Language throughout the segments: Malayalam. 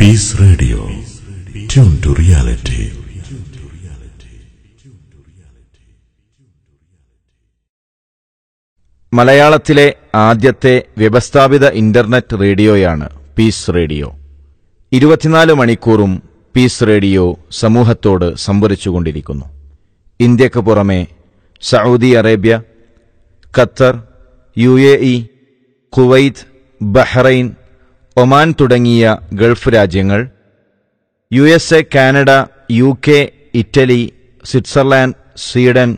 Piece radio tune to reality മലയാളത്തിലെ ആദ്യത്തെ വ്യവസ്ഥാപിത ഇന്റർനെറ്റ് റേഡിയോയാണ് പീസ് റേഡിയോ ഇരുപത്തിനാല് മണിക്കൂറും പീസ് റേഡിയോ സമൂഹത്തോട് സംഭരിച്ചുകൊണ്ടിരിക്കുന്നു ഇന്ത്യക്ക് പുറമെ Saudi Arabia Qatar U A E Kuwait Bahrain Oman തുടങ്ങിയ ഗൾഫ് രാജ്യങ്ങൾ U S A Canada U K Italy Switzerland Sweden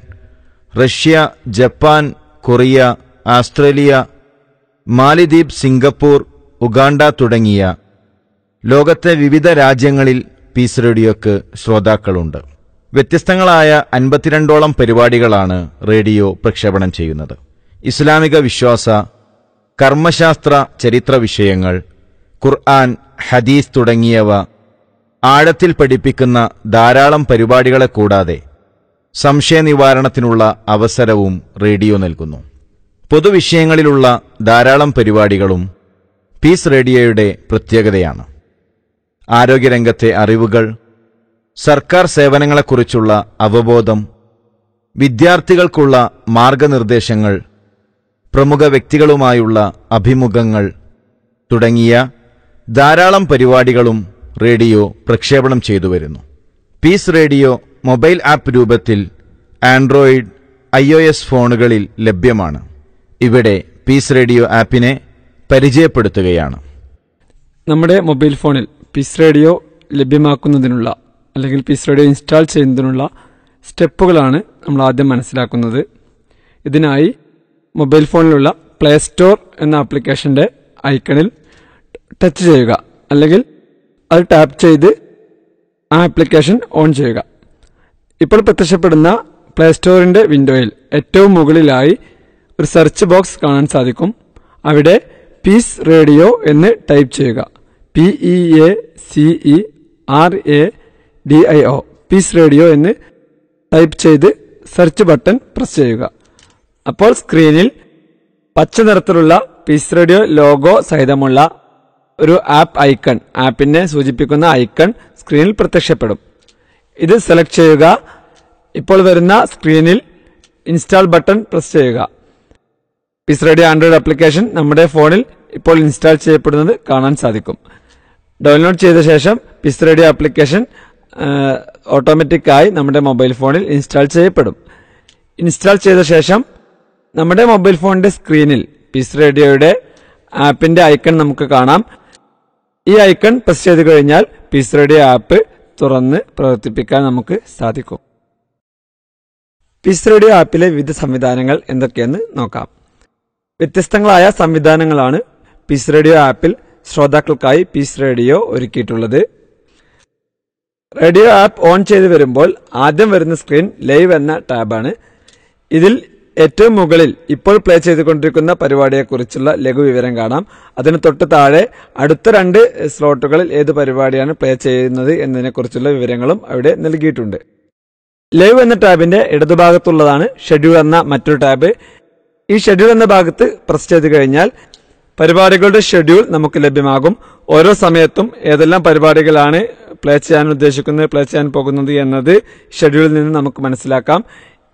Russia Japan Korea Australia മാലിദ്വീപ് സിംഗപ്പൂർ ഉഗാണ്ട തുടങ്ങിയ ലോകത്തെ വിവിധ രാജ്യങ്ങളിൽ പീസ് റേഡിയോക്ക് ശ്രോതാക്കളുണ്ട് വ്യത്യസ്തങ്ങളായ അൻപത്തിരണ്ടോളം പരിപാടികളാണ് റേഡിയോ പ്രക്ഷേപണം ചെയ്യുന്നത് ഇസ്ലാമിക വിശ്വാസ കർമ്മശാസ്ത്ര ചരിത്ര വിഷയങ്ങൾ ഖുർആൻ ഹദീസ് തുടങ്ങിയവ ആഴത്തിൽ പഠിപ്പിക്കുന്ന ധാരാളം പരിപാടികളെ കൂടാതെ സംശയനിവാരണത്തിനുള്ള അവസരവും റേഡിയോ നൽകുന്നു പൊതുവിഷയങ്ങളിലുള്ള ധാരാളം പരിപാടികളും പീസ് റേഡിയോയുടെ പ്രത്യേകതയാണ് ആരോഗ്യരംഗത്തെ അറിവുകൾ സർക്കാർ സേവനങ്ങളെക്കുറിച്ചുള്ള അവബോധം വിദ്യാർത്ഥികൾക്കുള്ള മാർഗനിർദ്ദേശങ്ങൾ പ്രമുഖ വ്യക്തികളുമായുള്ള അഭിമുഖങ്ങൾ തുടങ്ങിയ ധാരാളം പരിപാടികളും റേഡിയോ പ്രക്ഷേപണം ചെയ്തു വരുന്നു പീസ് റേഡിയോ മൊബൈൽ ആപ്പ് രൂപത്തിൽ ആൻഡ്രോയിഡ് ഐ ഒ എസ് ഫോണുകളിൽ ലഭ്യമാണ് ഇവിടെ പീസ് റേഡിയോ ആപ്പിനെ പരിചയപ്പെടുത്തുകയാണ് നമ്മുടെ മൊബൈൽ ഫോണിൽ പീസ് റേഡിയോ ലഭ്യമാക്കുന്നതിനുള്ള അല്ലെങ്കിൽ പീസ് റേഡിയോ ഇൻസ്റ്റാൾ ചെയ്യുന്നതിനുള്ള സ്റ്റെപ്പുകളാണ് നമ്മൾ ആദ്യം മനസ്സിലാക്കുന്നത് ഇതിനായി മൊബൈൽ ഫോണിലുള്ള പ്ലേ സ്റ്റോർ എന്ന ആപ്ലിക്കേഷൻ്റെ ഐക്കണിൽ ടച്ച് ചെയ്യുക അല്ലെങ്കിൽ അത് ടാപ്പ് ചെയ്ത് ആ ആപ്ലിക്കേഷൻ ഓൺ ചെയ്യുക ഇപ്പോൾ പ്രത്യക്ഷപ്പെടുന്ന പ്ലേ സ്റ്റോറിൻ്റെ വിൻഡോയിൽ ഏറ്റവും മുകളിലായി ഒരു സെർച്ച് ബോക്സ് കാണാൻ സാധിക്കും അവിടെ പീസ് റേഡിയോ എന്ന് ടൈപ്പ് ചെയ്യുക P E A C E R A D I O peace radio എന്ന് ടൈപ്പ് ചെയ്ത് സെർച്ച് ബട്ടൺ പ്രസ് ചെയ്യുക അപ്പോൾ സ്ക്രീനിൽ പച്ച നിറത്തിലുള്ള പീസ് റേഡിയോ ലോഗോ സഹിതമുള്ള ഒരു ആപ്പ് ഐക്കൺ ആപ്പിനെ സൂചിപ്പിക്കുന്ന ഐക്കൺ സ്ക്രീനിൽ പ്രത്യക്ഷപ്പെടും ഇത് സെലക്ട് ചെയ്യുക ഇപ്പോൾ വരുന്ന സ്ക്രീനിൽ ഇൻസ്റ്റാൾ ബട്ടൺ പ്രസ് ചെയ്യുക പിസ് റെഡി ആൻഡ്രോയിഡ് ആപ്ലിക്കേഷൻ നമ്മുടെ ഫോണിൽ ഇപ്പോൾ ഇൻസ്റ്റാൾ ചെയ്യപ്പെടുന്നത് കാണാൻ സാധിക്കും ഡൗൺലോഡ് ചെയ്ത ശേഷം പിസ് റെഡി ആപ്ലിക്കേഷൻ ഓട്ടോമാറ്റിക്കായി നമ്മുടെ മൊബൈൽ ഫോണിൽ ഇൻസ്റ്റാൾ ചെയ്യപ്പെടും ഇൻസ്റ്റാൾ ചെയ്ത ശേഷം നമ്മുടെ മൊബൈൽ ഫോണിന്റെ സ്ക്രീനിൽ പിസ് റേഡിയോയുടെ ആപ്പിന്റെ ഐക്കൺ നമുക്ക് കാണാം ഈ ഐക്കൺ പ്രസ് ചെയ്ത് കഴിഞ്ഞാൽ റേഡിയോ ആപ്പ് തുറന്ന് പ്രവർത്തിപ്പിക്കാൻ നമുക്ക് സാധിക്കും റേഡിയോ ആപ്പിലെ വിവിധ സംവിധാനങ്ങൾ എന്തൊക്കെയെന്ന് നോക്കാം വ്യത്യസ്തങ്ങളായ സംവിധാനങ്ങളാണ് പീസ് റേഡിയോ ആപ്പിൽ ശ്രോതാക്കൾക്കായി പീസ് റേഡിയോ ഒരുക്കിയിട്ടുള്ളത് റേഡിയോ ആപ്പ് ഓൺ ചെയ്ത് വരുമ്പോൾ ആദ്യം വരുന്ന സ്ക്രീൻ ലൈവ് എന്ന ടാബാണ് ഇതിൽ ഏറ്റവും മുകളിൽ ഇപ്പോൾ പ്ലേ ചെയ്തുകൊണ്ടിരിക്കുന്ന പരിപാടിയെക്കുറിച്ചുള്ള ലഘുവിവരം കാണാം അതിന് തൊട്ട് താഴെ അടുത്ത രണ്ട് സ്ലോട്ടുകളിൽ ഏത് പരിപാടിയാണ് പ്ലേ ചെയ്യുന്നത് എന്നതിനെക്കുറിച്ചുള്ള വിവരങ്ങളും അവിടെ നൽകിയിട്ടുണ്ട് ലൈവ് എന്ന ടാബിന്റെ ഇടതുഭാഗത്തുള്ളതാണ് ഷെഡ്യൂൾ എന്ന മറ്റൊരു ടാബ് ഈ ഷെഡ്യൂൾ എന്ന ഭാഗത്ത് പ്രസ് ചെയ്ത് കഴിഞ്ഞാൽ പരിപാടികളുടെ ഷെഡ്യൂൾ നമുക്ക് ലഭ്യമാകും ഓരോ സമയത്തും ഏതെല്ലാം പരിപാടികളാണ് പ്ലേ ചെയ്യാൻ ഉദ്ദേശിക്കുന്നത് പ്ലേ ചെയ്യാൻ പോകുന്നത് എന്നത് ഷെഡ്യൂളിൽ നിന്ന് നമുക്ക് മനസ്സിലാക്കാം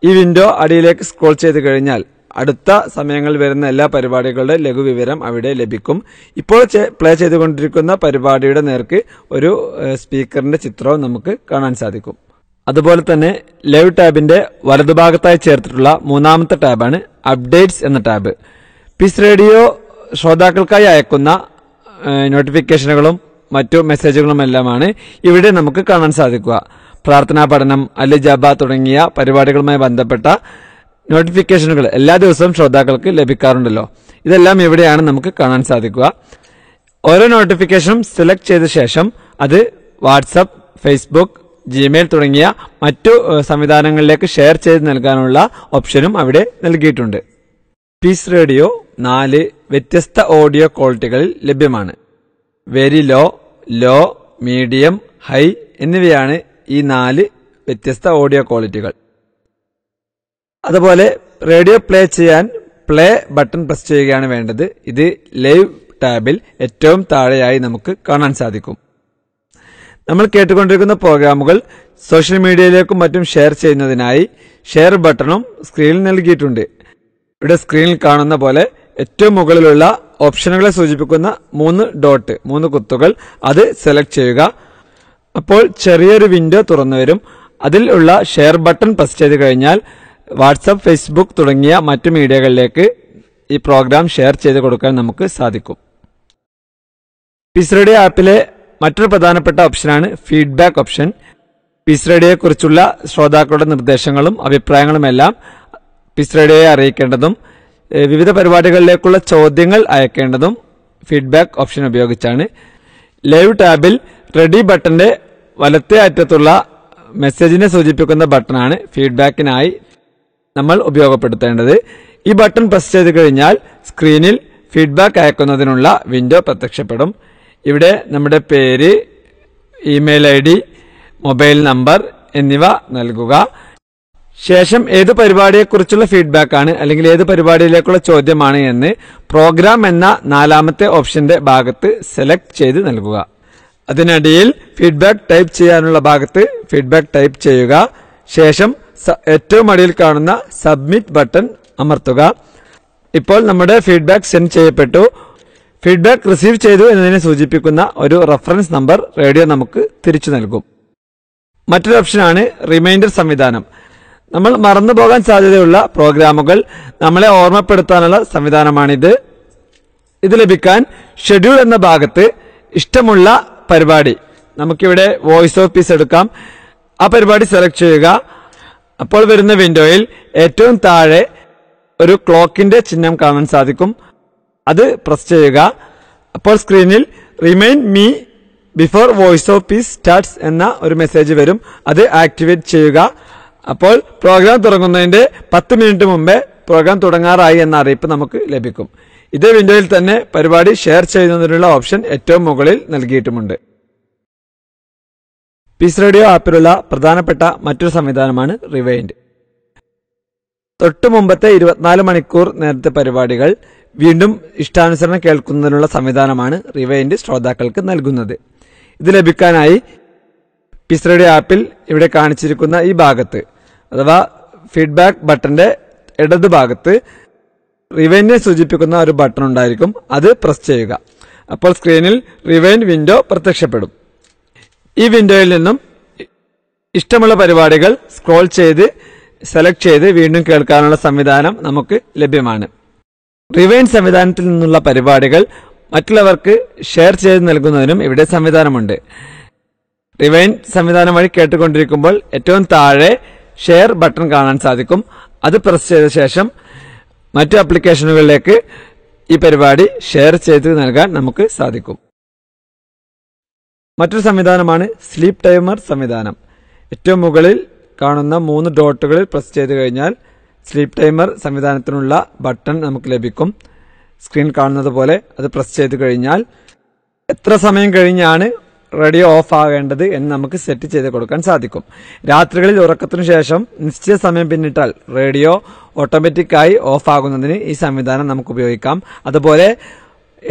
ഈ വിൻഡോ അടിയിലേക്ക് സ്ക്രോൾ ചെയ്ത് കഴിഞ്ഞാൽ അടുത്ത സമയങ്ങളിൽ വരുന്ന എല്ലാ പരിപാടികളുടെ ലഘുവിവരം അവിടെ ലഭിക്കും ഇപ്പോൾ പ്ലേ ചെയ്തുകൊണ്ടിരിക്കുന്ന പരിപാടിയുടെ നേർക്ക് ഒരു സ്പീക്കറിന്റെ ചിത്രവും നമുക്ക് കാണാൻ സാധിക്കും അതുപോലെ തന്നെ ലൈവ് ടാബിന്റെ വലതുഭാഗത്തായി ചേർത്തിട്ടുള്ള മൂന്നാമത്തെ ടാബാണ് അപ്ഡേറ്റ്സ് എന്ന ടാബ് പിസ് റേഡിയോ ശ്രോതാക്കൾക്കായി അയക്കുന്ന നോട്ടിഫിക്കേഷനുകളും മറ്റു മെസ്സേജുകളുമെല്ലാമാണ് ഇവിടെ നമുക്ക് കാണാൻ സാധിക്കുക പ്രാർത്ഥനാ പഠനം അൽ ജബ തുടങ്ങിയ പരിപാടികളുമായി ബന്ധപ്പെട്ട നോട്ടിഫിക്കേഷനുകൾ എല്ലാ ദിവസവും ശ്രോതാക്കൾക്ക് ലഭിക്കാറുണ്ടല്ലോ ഇതെല്ലാം എവിടെയാണ് നമുക്ക് കാണാൻ സാധിക്കുക ഓരോ നോട്ടിഫിക്കേഷനും സെലക്ട് ചെയ്ത ശേഷം അത് വാട്സപ്പ് ഫേസ്ബുക്ക് ജിമെയിൽ തുടങ്ങിയ മറ്റു സംവിധാനങ്ങളിലേക്ക് ഷെയർ ചെയ്ത് നൽകാനുള്ള ഓപ്ഷനും അവിടെ നൽകിയിട്ടുണ്ട് പീസ് റേഡിയോ നാല് വ്യത്യസ്ത ഓഡിയോ ക്വാളിറ്റികളിൽ ലഭ്യമാണ് very low low medium high എന്നിവയാണ് ഈ നാല് വ്യത്യസ്ത ഓഡിയോ ക്വാളിറ്റികൾ അതുപോലെ റേഡിയോ പ്ലേ ചെയ്യാൻ പ്ലേ ബട്ടൺ പ്രസ് ചെയ്യുകയാണ് വേണ്ടത് ഇത് ലൈവ് ടാബിൽ ഏറ്റവും താഴെയായി നമുക്ക് കാണാൻ സാധിക്കും നമ്മൾ കേട്ടുകൊണ്ടിരിക്കുന്ന പ്രോഗ്രാമുകൾ സോഷ്യൽ മീഡിയയിലേക്കും മറ്റും ഷെയർ ചെയ്യുന്നതിനായി ഷെയർ ബട്ടണും സ്ക്രീനിൽ നൽകിയിട്ടുണ്ട് ഇവിടെ സ്ക്രീനിൽ കാണുന്ന പോലെ ഏറ്റവും മുകളിലുള്ള ഓപ്ഷനുകളെ സൂചിപ്പിക്കുന്ന മൂന്ന് ഡോട്ട് മൂന്ന് കുത്തുകൾ അത് സെലക്ട് ചെയ്യുക അപ്പോൾ ചെറിയൊരു വിൻഡോ തുറന്നു വരും അതിൽ ഉള്ള ഷെയർ ബട്ടൺ പ്രസ് ചെയ്ത് കഴിഞ്ഞാൽ വാട്സപ്പ് ഫേസ്ബുക്ക് തുടങ്ങിയ മറ്റു മീഡിയകളിലേക്ക് ഈ പ്രോഗ്രാം ഷെയർ ചെയ്ത് കൊടുക്കാൻ നമുക്ക് സാധിക്കും പിസ്രഡി ആപ്പിലെ മറ്റൊരു പ്രധാനപ്പെട്ട ഓപ്ഷനാണ് ഫീഡ്ബാക്ക് ഓപ്ഷൻ പിസ്രഡിയെക്കുറിച്ചുള്ള ശ്രോതാക്കളുടെ നിർദ്ദേശങ്ങളും അഭിപ്രായങ്ങളുമെല്ലാം പിസ്രഡിയെ അറിയിക്കേണ്ടതും വിവിധ പരിപാടികളിലേക്കുള്ള ചോദ്യങ്ങൾ അയക്കേണ്ടതും ഫീഡ്ബാക്ക് ഓപ്ഷൻ ഉപയോഗിച്ചാണ് ലൈവ് ടാബിൽ റെഡി ബട്ടന്റെ വലത്തേ അറ്റത്തുള്ള മെസ്സേജിനെ സൂചിപ്പിക്കുന്ന ബട്ടണാണ് ഫീഡ്ബാക്കിനായി നമ്മൾ ഉപയോഗപ്പെടുത്തേണ്ടത് ഈ ബട്ടൺ പ്രസ് ചെയ്ത് കഴിഞ്ഞാൽ സ്ക്രീനിൽ ഫീഡ്ബാക്ക് അയക്കുന്നതിനുള്ള വിൻഡോ പ്രത്യക്ഷപ്പെടും ഇവിടെ നമ്മുടെ പേര് email I D mobile number എന്നിവ നൽകുക ശേഷം ഏത് പരിപാടിയെക്കുറിച്ചുള്ള ഫീഡ്ബാക്കാണ് അല്ലെങ്കിൽ ഏത് പരിപാടിയിലേക്കുള്ള ചോദ്യമാണ് എന്ന് പ്രോഗ്രാം എന്ന നാലാമത്തെ ഓപ്ഷന്റെ ഭാഗത്ത് സെലക്ട് ചെയ്ത് നൽകുക അതിനിടയിൽ ഫീഡ്ബാക്ക് ടൈപ്പ് ചെയ്യാനുള്ള ഭാഗത്ത് ഫീഡ്ബാക്ക് ടൈപ്പ് ചെയ്യുക ശേഷം ഏറ്റവും അടിയിൽ കാണുന്ന സബ്മിറ്റ് ബട്ടൺ അമർത്തുക ഇപ്പോൾ നമ്മുടെ ഫീഡ്ബാക്ക് സെൻഡ് ചെയ്യപ്പെട്ടു ഫീഡ്ബാക്ക് റിസീവ് ചെയ്തു എന്നതിനെ സൂചിപ്പിക്കുന്ന ഒരു റഫറൻസ് നമ്പർ റേഡിയോ നമുക്ക് തിരിച്ചു നൽകും മറ്റൊരു ഓപ്ഷനാണ് റിമൈൻഡർ സംവിധാനം നമ്മൾ മറന്നു പോകാൻ സാധ്യതയുള്ള പ്രോഗ്രാമുകൾ നമ്മളെ ഓർമ്മപ്പെടുത്താനുള്ള സംവിധാനമാണിത് ഇത് ലഭിക്കാൻ ഷെഡ്യൂൾ എന്ന ഭാഗത്ത് ഇഷ്ടമുള്ള പരിപാടി നമുക്കിവിടെ വോയിസ് ഓഫ് പീസ് എടുക്കാം ആ പരിപാടി സെലക്ട് ചെയ്യുക അപ്പോൾ വരുന്ന വിൻഡോയിൽ ഏറ്റവും താഴെ ഒരു ക്ലോക്കിന്റെ ചിഹ്നം കാണാൻ സാധിക്കും അത് പ്രസ് ചെയ്യുക അപ്പോൾ സ്ക്രീനിൽ remind me before voice of peace starts എന്ന ഒരു മെസ്സേജ് വരും അത് ആക്ടിവേറ്റ് ചെയ്യുക അപ്പോൾ പ്രോഗ്രാം തുടങ്ങുന്നതിന്റെ പത്ത് മിനിറ്റ് മുമ്പേ പ്രോഗ്രാം തുടങ്ങാറായി എന്ന അറിയിപ്പ് നമുക്ക് ലഭിക്കും ഇതേ വിൻഡോയിൽ തന്നെ പരിപാടി ഷെയർ ചെയ്യുന്നതിനുള്ള ഓപ്ഷൻ ഏറ്റവും മുകളിൽ നൽകിയിട്ടുമുണ്ട് പീസ് റേഡിയോ ആപ്പിലുള്ള പ്രധാനപ്പെട്ട മറ്റൊരു സംവിധാനമാണ് റിവൈൻഡ് തൊട്ടു മുമ്പത്തെ ഇരുപത്തിനാല് മണിക്കൂർ നേരത്തെ പരിപാടികൾ വീണ്ടും ഇഷ്ടാനുസരണം കേൾക്കുന്നതിനുള്ള സംവിധാനമാണ് റിവൈൻഡ് ശ്രോതാക്കൾക്ക് നൽകുന്നത് ഇത് ലഭിക്കാനായി പീസ് റേഡിയോ ആപ്പിൽ ഇവിടെ കാണിച്ചിരിക്കുന്ന ഈ ഭാഗത്ത് അഥവാ ഫീഡ്ബാക്ക് ബട്ടന്റെ ഇടതുഭാഗത്ത് റിവൈൻഡിനെ സൂചിപ്പിക്കുന്ന ഒരു ബട്ടൺ ഉണ്ടായിരിക്കും അത് പ്രസ് ചെയ്യുക അപ്പോൾ സ്ക്രീനിൽ റിവൈൻഡ് വിൻഡോ പ്രത്യക്ഷപ്പെടും ഈ വിൻഡോയിൽ നിന്നും ഇഷ്ടമുള്ള പരിപാടികൾ സ്ക്രോൾ ചെയ്ത് സെലക്ട് ചെയ്ത് വീണ്ടും കേൾക്കാനുള്ള സംവിധാനം നമുക്ക് ലഭ്യമാണ് റിവൈൻ സംവിധാനത്തിൽ നിന്നുള്ള പരിപാടികൾ മറ്റുള്ളവർക്ക് ഷെയർ ചെയ്ത് നൽകുന്നതിനും ഇവിടെ സംവിധാനമുണ്ട് റിവൈൻ സംവിധാനം വഴി കേട്ടുകൊണ്ടിരിക്കുമ്പോൾ ഏറ്റവും താഴെ ഷെയർ ബട്ടൺ കാണാൻ സാധിക്കും അത് പ്രസ് ചെയ്ത ശേഷം മറ്റ് ആപ്ലിക്കേഷനുകളിലേക്ക് ഈ പരിപാടി ഷെയർ ചെയ്ത് നൽകാൻ നമുക്ക് സാധിക്കും മറ്റൊരു സംവിധാനമാണ് സ്ലീപ്പ് ടൈമർ സംവിധാനം ഏറ്റവും മുകളിൽ കാണുന്ന മൂന്ന് ഡോട്ടുകളിൽ പ്രസ് ചെയ്ത് കഴിഞ്ഞാൽ സ്ലീപ്പ് ടൈമർ സംവിധാനത്തിനുള്ള ബട്ടൺ നമുക്ക് ലഭിക്കും സ്ക്രീൻ കാണുന്നത് പോലെ അത് പ്രസ് ചെയ്ത് കഴിഞ്ഞാൽ എത്ര സമയം കഴിഞ്ഞാണ് റേഡിയോ ഓഫ് ആകേണ്ടത് എന്ന് നമുക്ക് സെറ്റ് ചെയ്ത് കൊടുക്കാൻ സാധിക്കും രാത്രികളിൽ ഉറക്കത്തിനു ശേഷം നിശ്ചിത സമയം പിന്നിട്ടാൽ റേഡിയോ ഓട്ടോമാറ്റിക്കായി ഓഫ് ആകുന്നതിന് ഈ സംവിധാനം നമുക്ക് ഉപയോഗിക്കാം അതുപോലെ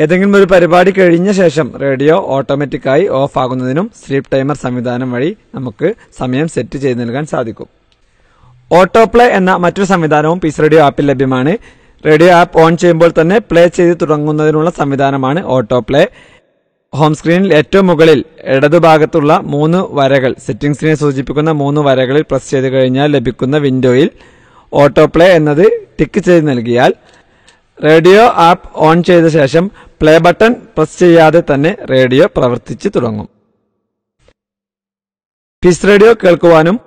ഏതെങ്കിലും ഒരു പരിപാടി കഴിഞ്ഞ ശേഷം റേഡിയോ ഓട്ടോമാറ്റിക്കായി ഓഫ് ആകുന്നതിനും സ്ലീപ്പ് ടൈമർ സംവിധാനം വഴി നമുക്ക് സമയം സെറ്റ് ചെയ്ത് നൽകാൻ സാധിക്കും ഓട്ടോ പ്ലേ എന്ന മറ്റൊരു സംവിധാനവും പീസ് റേഡിയോ ആപ്പിൽ ലഭ്യമാണ് റേഡിയോ ആപ്പ് ഓൺ ചെയ്യുമ്പോൾ തന്നെ പ്ലേ ചെയ്ത് തുടങ്ങുന്നതിനുള്ള സംവിധാനമാണ് ഓട്ടോ പ്ലേ ഹോം സ്ക്രീനിൽ ഏറ്റവും മുകളിൽ ഇടതുഭാഗത്തുള്ള മൂന്ന് വരകൾ സെറ്റിംഗ്സിനെ സൂചിപ്പിക്കുന്ന മൂന്ന് വരകളിൽ പ്രസ് ചെയ്ത് കഴിഞ്ഞാൽ ലഭിക്കുന്ന വിൻഡോയിൽ ഓട്ടോ പ്ലേ എന്നത് ടിക്ക് ചെയ്ത് നൽകിയാൽ റേഡിയോ ആപ്പ് ഓൺ ചെയ്ത ശേഷം പ്ലേ ബട്ടൺ പ്രസ് ചെയ്യാതെ തന്നെ റേഡിയോ പ്രവർത്തിച്ച് തുടങ്ങും ഫിസ് റേഡിയോ കേൾക്കുവാനും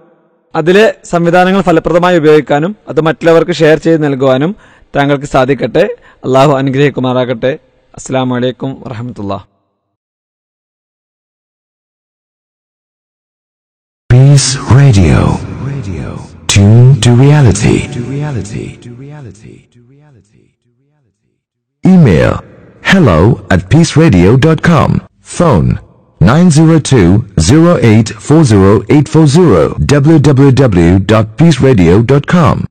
അതിലെ സംവിധാനങ്ങൾ ഫലപ്രദമായി ഉപയോഗിക്കാനും അത് മറ്റുള്ളവർക്ക് ഷെയർ ചെയ്ത് നൽകുവാനും താങ്കൾക്ക് സാധിക്കട്ടെ അള്ളാഹു അനുഗ്രഹിക്കുമാറാകട്ടെ അസ്സാം വലൈക്കും വറഹമത്തുള്ള Peace Radio to reality. Email hello at peaceradio.com. Phone 902 www.peaceradio.com